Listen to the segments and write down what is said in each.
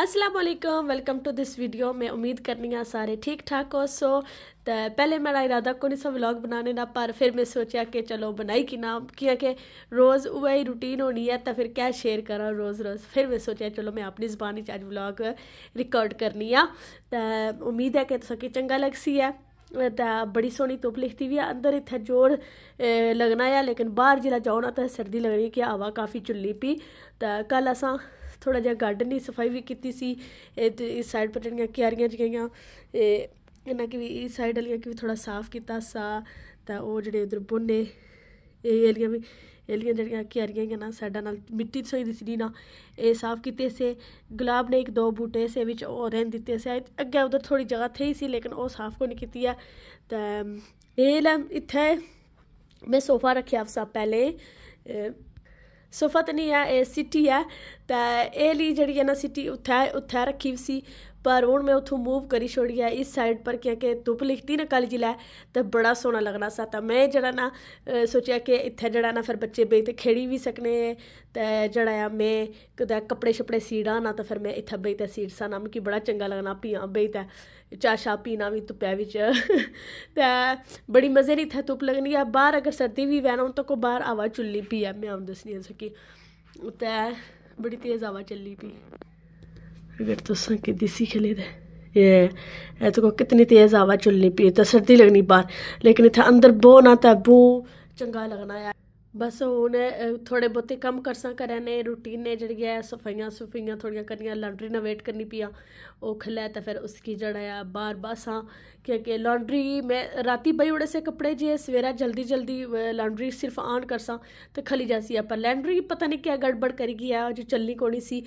Aslam welcome to this video मैं उम्मीद करनी हाँ सारे ठीक ठाक हो सो तो पहले मेरा इरादा को नहीं सा व्लॉग बनाने ना पर फिर मैं सोचा कि चलो बनाई कि ना क्या कि रोज़ उ रूटीन होनी है तो फिर क्या शेयर करा रोज़ रोज़ फिर मैं सोचा चलो मैं अपनी जबानी अज व्लॉग रिकॉर्ड करनी हाँ तो उम्मीद है कि तुस चंगा लगसी है तो बड़ी सोहनी धुप लिखती भी है अंदर इतने जोर लगना है लेकिन बाहर जिला जाओ ना तो सर्दी लगनी कि हवा काफ़ी चुल्ली पी तो कल असा ਥੋੜਾ ਜਿਹਾ ਗਾਰਡਨ ਦੀ ਸਫਾਈ ਵੀ ਕੀਤੀ ਸੀ ਇਸ ਸਾਈਡ ਪਰ ਜਿਹੜੀਆਂ ਕਿਆਰੀਆਂ ਇਹ ਇਹਨਾਂ ਕਿ ਵੀ ਇਸ ਸਾਈਡ ਵਾਲੀਆਂ ਕਿ ਵੀ ਥੋੜਾ ਸਾਫ਼ ਕੀਤਾ ਸਾ ਤਾਂ ਉਹ ਜਿਹੜੇ ਉਧਰ ਬੁੰਨੇ ਇਹ ਏਲੀਆਂ ਵੀ ਏਲੀਆਂ ਜਿਹੜੀਆਂ ਕਿਆਰੀਆਂ ਨਾ ਸਾਡਾ ਨਾਲ ਮਿੱਟੀ ਸੋਈ ਸੀ ਨਾ ਇਹ ਸਾਫ਼ ਕੀਤੇ ਸੇ ਗੁਲਾਬ ਨੇ ਇੱਕ ਦੋ ਬੂਟੇ ਸੇ ਵਿੱਚ ਉਹ ਰਹਿਣ ਦਿੱਤੇ ਸੇ ਅੱਗੇ ਉਧਰ ਥੋੜੀ ਜਗ੍ਹਾ ਥਈ ਸੀ ਲੇਕਿਨ ਉਹ ਸਾਫ਼ ਕੋ ਨਹੀਂ ਕੀਤੀ ਆ ਤਾਂ ਇਹ ਲੈ ਇੱਥੇ ਮੈਂ ਸੋਫਾ ਰੱਖਿਆ ਸਭ ਪਹਿਲੇ ਸੋਫਾ ਫਤਨੀ ਹੈ ਸਿਟੀ ਹੈ ਤਾਂ ਇਹ ਲਈ ਜਿਹੜੀ ਹੈ ਨਾ ਸਿਟੀ ਉੱਥੇ ਉੱਥੇ ਰੱਖੀ ਸੀ ਪਰ ਹੁਣ ਮੈਂ ਉਥੋਂ ਮੂਵ ਕਰੀ ਛੋੜੀ ਹੈ ਇਸ ਸਾਈਡ ਪਰ ਕਿਉਂਕਿ ਧੁੱਪ ਲਿਖਤੀ ਨਾ ਕੱਲ ਜਿਲਾ ਤਾਂ ਬੜਾ ਸੋਹਣਾ ਲੱਗਣਾ ਸੀ ਤਾਂ ਮੈਂ ਜਿਹੜਾ ਨਾ ਸੋਚਿਆ ਕਿ ਇੱਥੇ ਜਿਹੜਾ ਨਾ ਫਿਰ ਬੱਚੇ ਬੈਠ ਤੇ ਖੇੜੀ ਵੀ ਸਕਣੇ ਤੇ ਜਿਹੜਾ ਆ ਮੈਂ ਕਿਤੇ ਕੱਪੜੇ ਛਪੜੇ ਸੀੜਾ ਨਾ ਤਾਂ ਫਿਰ ਮੈਂ ਇੱਥੇ ਬੈਠ ਤੇ ਸੀੜ ਸਾ ਨਾ ਕਿ ਬੜਾ ਚੰਗਾ ਲੱਗਣਾ ਪੀਆਂ ਬੈਠ ਤੇ ਚਾਹ ਸ਼ਾ ਪੀਣਾ ਵੀ ਧੁੱਪੇ ਵਿੱਚ ਤੇ ਬੜੀ ਮਜ਼ੇ ਨਹੀਂ ਥਾ ਧੁੱਪ ਲੱਗਣੀ ਆ ਬਾਹਰ ਅਗਰ ਸਰਦੀ ਵੀ ਵੈਣਾ ਤਾਂ ਕੋ ਬਾਹਰ ਆਵਾ ਚੁੱਲੀ ਪੀਆ ਮੈਂ ਆਉਂਦਸ ਨਹੀਂ ਸਕੀ ਤੇ ਬੜੀ ਤੇਜ਼ ਆਵਾ ਚੱਲੀ ਪੀ अगर तो के देसी खेले थे ये ए तो कितनी तेज़ हवा चलनी पी तो सर्दी लगनी बाहर लेकिन इतना अंदर बो तो बू चंगा लगना है ਬਸ ਹੁਣ ਥੋੜੇ ਬੋਤੇ ਕੰਮ ਕਰਸਾਂ ਕਰਾਂ ਨੇ ਰੂਟੀਨ ਨੇ ਜਿਹੜੀ ਹੈ ਸਫਾਈਆਂ ਸੁਫਾਈਆਂ ਥੋੜੀਆਂ ਕਰਨੀਆਂ ਲਾਂਡਰੀ ਵੇਟ ਕਰਨੀ ਪਿਆ ਉਹ ਖਲੇ ਤਾਂ ਫਿਰ ਉਸकी ਜੜਾ ਆ ਬਾਰ ਬਾਸਾਂ ਕਿਉਂਕਿ ਲਾਂਡਰੀ ਮੈਂ ਰਾਤੀ ਬਈ ਉੜੇ ਸੇ ਕਪੜੇ ਜੇ ਸਵੇਰਾ ਜਲਦੀ ਜਲਦੀ ਲਾਂਡਰੀ ਸਿਰਫ ਆਨ ਕਰਸਾਂ ਤੇ ਖਲੀ ਜਾਸੀ ਆ ਪਰ ਲਾਂਡਰੀ ਪਤਾ ਨਹੀਂ ਕਿਆ ਗੜਬੜ ਕਰ ਗਈ ਆ ਜੋ ਚੱਲਣੀ ਕੋਣੀ ਸੀ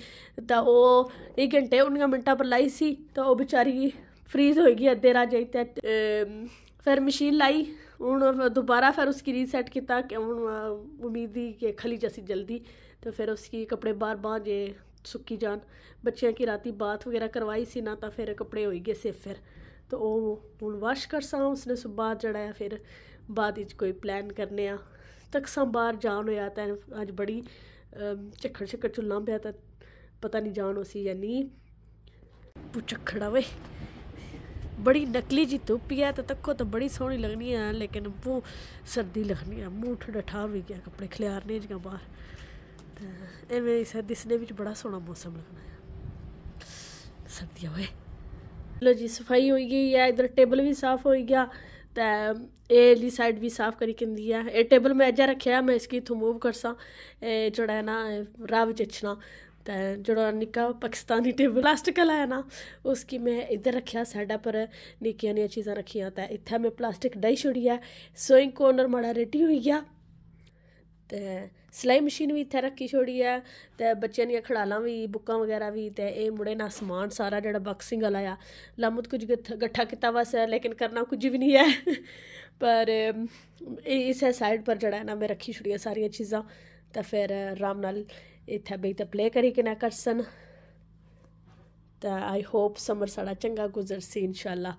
ਤਾਂ ਉਹ 1 ਘੰਟੇ 19 ਮਿੰਟਾਂ ਪਰ ਲਾਈ ਸੀ ਤਾਂ ਉਹ ਵਿਚਾਰੀ ਫ੍ਰੀਜ਼ ਹੋ ਗਈ ਅੱਧੇ ਰਾਜੇ ਤੇ ਫਿਰ ਮਸ਼ੀਨ ਲਾਈ हूँ दोबारा फिर उसकी रीसैट किया हूँ उम्मीद ही कि खली जैसी जल्दी तो फिर उसकी कपड़े बार बार जे सुक्की जान बच्चों की राती बाथ वगैरह करवाई सी ना तो फिर कपड़े हो गए सिर्फ फिर तो वह हूँ वाश कर सा उसने सुबह जड़ा है फिर बाद कोई प्लान करने आ तकसा बाहर जान हो तो अज बड़ी झक्खड़ झक्खड़ चुना पे तो पता नहीं जान उसी या नहीं पुचखड़ा वे बड़ी नकली जी धुप्प ऐ ते तो तक्को ते तो बड़ी सोह्नी लगनी ऐ लेकिन मूंह् सर्दी लगनी ऐ मूंह् ठंडा ठार होई गेआ कपड़े खलियारने जियां बाह्र ते एह् सर्दी बिच बड़ा सोह्ना मौसम लग्गना ऐ सर्दी आवै लो जी सफाई हो गई है इधर टेबल भी साफ हो गया ते एली साइड भी साफ करी किंदी ऐ एह् टेबल में अज्जै रक्खेआ में इसगी इत्थूं मूव कर एह् जेह्ड़ा ऐ ना राह् बिच अच्छना ਜਿਹੜਾ ਨਿੱਕਾ ਪਾਕਿਸਤਾਨੀ ਟੇਬਲ ਪਲਾਸਟਿਕ ਵਾਲਾ ਨਾ ਨਾ ਕੀ ਮੈਂ ਇੱਧਰ ਰੱਖਿਆ ਸਾਡਾ ਪਰ ਨਿੱਕੀਆਂ ਨਿੱਕੀਆਂ ਚੀਜ਼ਾਂ ਰੱਖੀਆਂ ਤਾਂ ਇੱਥੇ ਮੈਂ ਪਲਾਸਟਿਕ ਡਾਈ ਛੁੜੀ ਆ ਸੋਇੰਗ ਕੋਰਨਰ ਮੜਾ ਰੈਡੀ ਹੋਈ ਗਿਆ ਤੇ ਸਲਾਈ ਮਸ਼ੀਨ ਵੀ ਇੱਥੇ ਰੱਖੀ ਛੋੜੀ ਆ ਤੇ ਬੱਚਿਆਂ ਦੀਆਂ ਖੜਾਲਾਂ ਵੀ ਬੁੱਕਾਂ ਵਗੈਰਾ ਵੀ ਤੇ ਇਹ ਮੁੜੇ ਨਾਲ ਸਮਾਨ ਸਾਰਾ ਜਿਹੜਾ ਬਾਕਸਿੰਗ ਵਾਲਾ ਆ ਲਾਮਤ ਕੁਝ ਗੱਠਾ ਕੀਤਾ ਵਸ ਹੈ ਲੇਕਿਨ ਕਰਨਾ ਕੁਝ ਵੀ ਨਹੀਂ ਹੈ ਪਰ ਇਸ ਸਾਈਡ ਪਰ ਜਿਹੜਾ ਨਾ ਮੈਂ ਰੱਖੀ ਛੋੜੀਆਂ ਆ ਸਾਰੀਆਂ ਚੀਜ਼ਾਂ ਤਾਂ ਫਿਰ ਰਾਮ ਨਾਲ ਇੱਥੇ ਬਈ ਤਾਂ ਪਲੇ ਕਰੀ ਕਿ ਨਾ ਕਰਸਨ ਤਾਂ ਆਈ ਹੋਪ ਸਮਰ ਸਾਡਾ ਚੰਗਾ ਸੀ ਇਨਸ਼ਾਅੱਲਾ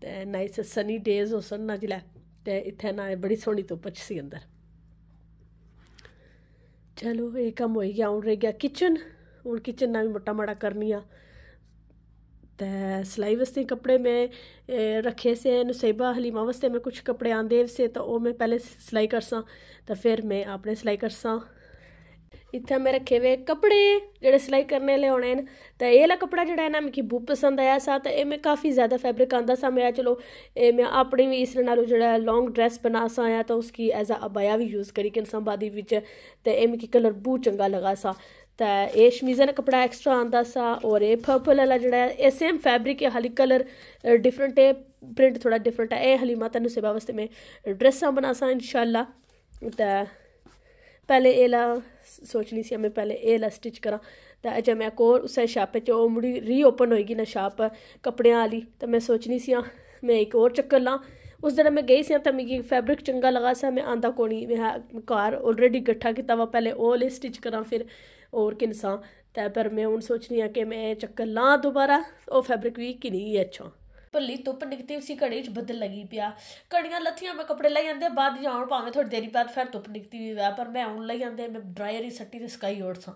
ਤੇ ਨਾਈਸ ਸਨੀ ਡੇਜ਼ ਸਨ ਨਾ ਜਿਲਾ ਤੇ ਇੱਥੇ ਨਾ ਬੜੀ ਸੋਹਣੀ ਧੁੱਪ ਸੀ ਅੰਦਰ ਚਲੋ ਇਹ ਕੰਮ ਹੋਈ ਗਿਆ ਹੁਣ ਰਹਿ ਗਿਆ ਕਿਚਨ ਹੁਣ ਕਿਚਨ ਨਾਲ ਵੀ ਮੋਟਾ ਮਾੜਾ ਕਰਨੀ ਆ ਤੇ ਸਲਾਈ ਵਸਤੇ ਕੱਪੜੇ ਮੈਂ ਰੱਖੇ ਸੇ ਨਸੀਬਾ ਹਲੀਮਾ ਵਸਤੇ ਮੈਂ ਕੁਝ ਕੱਪੜੇ ਆਂਦੇ ਸੇ ਤਾਂ ਉਹ ਮੈਂ ਪਹਿਲੇ ਸਲਾਈ ਕਰਸਾਂ ਤਾਂ ਫਿਰ ਮੈਂ ਆਪਣੇ ਸਲਾਈ ਕਰਸਾਂ ਇੱਥੇ ਮੈਂ ਰੱਖੇ ਵੇ ਕੱਪੜੇ ਜਿਹੜੇ ਸਿਲਾਈ ਕਰਨੇ ਲਿਆਉਣੇ ਨੇ ਤਾਂ ਇਹ ਲਾ ਕੱਪੜਾ ਜਿਹੜਾ ਹੈ ਨਾ ਮੈਨੂੰ ਬਹੁਤ ਪਸੰਦ ਆਇਆ ਸਾ ਤਾਂ ਇਹ ਮੈਂ ਕਾਫੀ ਜ਼ਿਆਦਾ ਫੈਬਰਿਕ ਆਂਦਾ ਸਾ ਮੈਂ ਚਲੋ ਇਹ ਮੈਂ ਆਪਣੀ ਵੀ ਇਸ ਨਾਲੋਂ ਜਿਹੜਾ ਲੌਂਗ ਡਰੈਸ ਬਣਾ ਸਾ ਆਇਆ ਤਾਂ ਉਸकी ਐਜ਼ ਅ ਅਬਾਇਆ ਵੀ ਯੂਜ਼ ਕਰੀ ਕਿਨ ਸੰਬਾਦੀ ਵਿੱਚ ਤੇ ਇਹ ਮੈਨੂੰ ਕਲਰ ਬਹੁਤ ਚੰਗਾ ਲਗਾ ਸਾ ਤਾਂ ਇਹ ਸ਼ਮੀਜ਼ਾ ਦਾ ਕੱਪੜਾ ਐਕਸਟਰਾ ਆਂਦਾ ਸਾ ਔਰ ਇਹ ਪਰਪਲ ਵਾਲਾ ਜਿਹੜਾ ਹੈ ਇਹ ਸੇਮ ਫੈਬਰਿਕ ਹੈ ਹਲੀ ਕਲਰ ਡਿਫਰੈਂਟ ਹੈ ਪ੍ਰਿੰਟ ਥੋੜਾ ਡਿਫਰੈਂਟ ਹੈ ਇਹ ਹਲੀਮਾ ਤੈਨੂੰ ਸੇਵਾ ਵਾਸਤੇ ਮੈਂ ਡਰੈਸਾਂ ਸਾ ਇਨਸ਼ਾਅੱਲਾ ਤਾਂ पैह्लें एह्ला सोचनी सी पहले ए ला स्टिच करा तो अच्छा मैं कोर उस उस्सै छापे मुड़ी रीओपन होएगी ना छाप कपड़ें तो मैं में सोचनी सी मैं एक और चक्कर ला उस दिन मैं गई सी तो मैं फैब्रिक चंगा लगा सा मैं आंदा कोनी में घर ऑलरेडी कट्ठा किया वा पहले ओ ले स्टिच करा फिर और किन ते पर में सोचनी हाँ कि मैं चक्कर लां दोबारा ओह् फैब्रिक भी कि अच्छा ਭੱਲੀ ਧੁੱਪ ਨਿਕਦੀ ਸੀ ਘੜੇ ਵਿੱਚ ਬੱਦਲ ਲੱਗੀ ਪਿਆ ਕੜੀਆਂ ਲੱਥੀਆਂ ਮੈਂ ਕੱਪੜੇ ਲਈ ਜਾਂਦੇ ਬਾਅਦ ਜਾਉਣ ਭਾਵੇਂ ਥੋੜੀ ਦੇਰੀ ਬਾਅਦ ਫਿਰ ਧੁੱਪ ਨਿਕਦੀ ਵੀ ਆ ਪਰ ਮੈਂ ਹੁਣ ਲਈ ਜਾਂਦੇ ਮੈਂ ਡਰਾਇਰ ਹੀ ਸੱਟੀ ਤੇ ਸਕਾਈ ਔੜ ਸਾਂ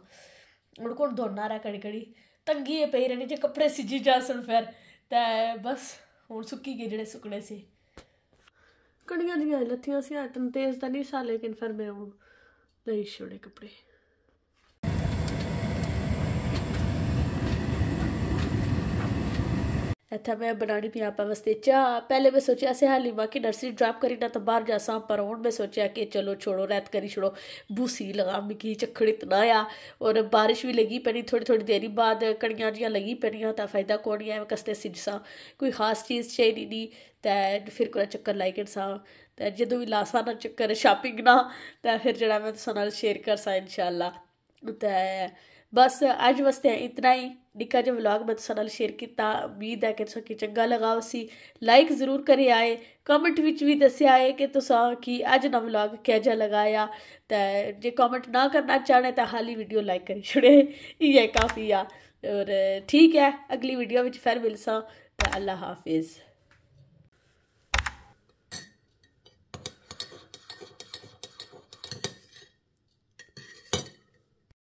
ਹੁਣ ਕੋਣ ਧੋਣਾ ਰਾ ਕੜੀ ਕੜੀ ਤੰਗੀ ਹੈ ਪਈ ਰਹਿਣੀ ਜੇ ਕੱਪੜੇ ਸਿੱਜੀ ਜਾ ਸਨ ਫਿਰ ਤੇ ਬਸ ਹੁਣ ਸੁੱਕੀ ਗਏ ਜਿਹੜੇ ਸੁੱਕਣੇ ਸੀ ਕੜੀਆਂ ਦੀਆਂ ਲੱਥੀਆਂ ਸੀ ਤਨ ਤੇਜ਼ ਤਾਂ ਨਹੀਂ ਸਾ ਲੇਕਿਨ ਫਿਰ ਮੈਂ ਹੁਣ ਨਹੀਂ ਛੋੜੇ ਕੱਪੜੇ था मैं बनानी पी आप वास्ते चाह पहले मैं सोचा असें हाली मां कि नर्सरी ड्राप करी ना तो बाहर जासा पर हूँ मैं सोचा कि चलो छोड़ो रैत करी छोड़ो भूसी लगा मिगी चक्खड़ इतना आया और बारिश भी लगी पैनी थोड़ी थोड़ी देरी बाद कड़िया जियां लगी पैनियां तो फायदा कौन ऐ कसते सिजसा कोई खास चीज़ चाहिए नहीं ते फिर कुदै चक्कर लाई करी सां ते जदूं बी ना चक्कर शापिंग ना ते फिर जेह्ड़ा में तुस नाल शेयर करसा इंशाल्लाह ते ਬਸ ਅੱਜ ਵਸਤੇ ਇਤਨਾ ਹੀ ਨਿੱਕਾ ਜਿਹਾ ਵਲੌਗ ਮੈਂ ਤੁਹਾਡੇ ਨਾਲ ਸ਼ੇਅਰ ਕੀਤਾ ਉਮੀਦ ਹੈ ਕਿ ਤੁਹਾਨੂੰ ਚੰਗਾ ਲਗਾਓ ਸੀ ਲਾਈਕ ਜ਼ਰੂਰ ਕਰੇ ਆਏ ਕਮੈਂਟ ਵਿੱਚ ਵੀ ਦੱਸਿਆ ਆਏ ਕਿ ਤੁਸਾਂ ਕੀ ਅੱਜ ਦਾ ਵਲੌਗ ਕਿਹਜਾ ਲਗਾਇਆ ਤੇ ਜੇ ਕਮੈਂਟ ਨਾ ਕਰਨਾ ਚਾਹਣੇ ਤਾਂ ਹਾਲੀ ਵੀਡੀਓ ਲਾਈਕ ਕਰੀ ਛੜੇ ਇਹ ਕਾਫੀ ਆ ਔਰ ਠੀਕ ਹੈ ਅਗਲੀ ਵੀਡੀਓ ਵਿੱਚ ਫਿਰ ਮਿਲਸਾਂ ਅੱਲਾ ਹਾਫਿਜ਼